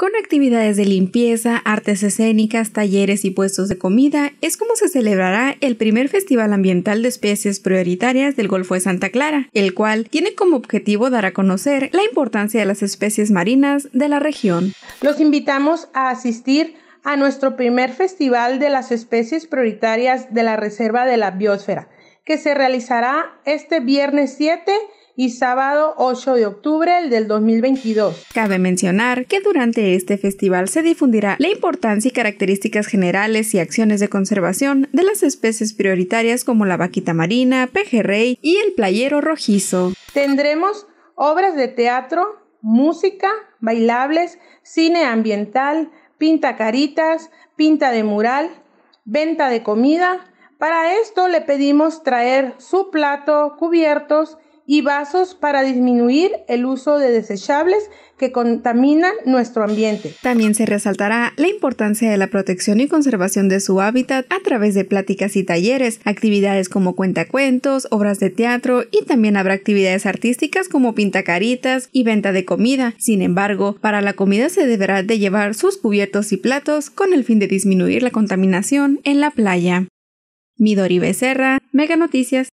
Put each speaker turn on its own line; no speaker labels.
Con actividades de limpieza, artes escénicas, talleres y puestos de comida, es como se celebrará el primer Festival Ambiental de Especies Prioritarias del Golfo de Santa Clara, el cual tiene como objetivo dar a conocer la importancia de las especies
marinas de la región. Los invitamos a asistir a nuestro primer Festival de las Especies Prioritarias de la Reserva de la Biosfera, que se realizará este viernes 7 y sábado 8 de octubre del 2022.
Cabe mencionar que durante este festival se difundirá la importancia y características generales y acciones de conservación de las especies prioritarias como la vaquita marina, pejerrey y el playero rojizo.
Tendremos obras de teatro, música, bailables, cine ambiental, pinta caritas, pinta de mural, venta de comida. Para esto le pedimos traer su plato, cubiertos y vasos para disminuir el uso de desechables que contaminan nuestro ambiente. También se resaltará la importancia de la protección y conservación
de su hábitat a través de pláticas y talleres, actividades como cuentacuentos, obras de teatro y también habrá actividades artísticas como pintacaritas y venta de comida. Sin embargo, para la comida se deberá de llevar sus cubiertos y platos con el fin de disminuir la
contaminación en la playa. Midori Becerra, Mega Noticias.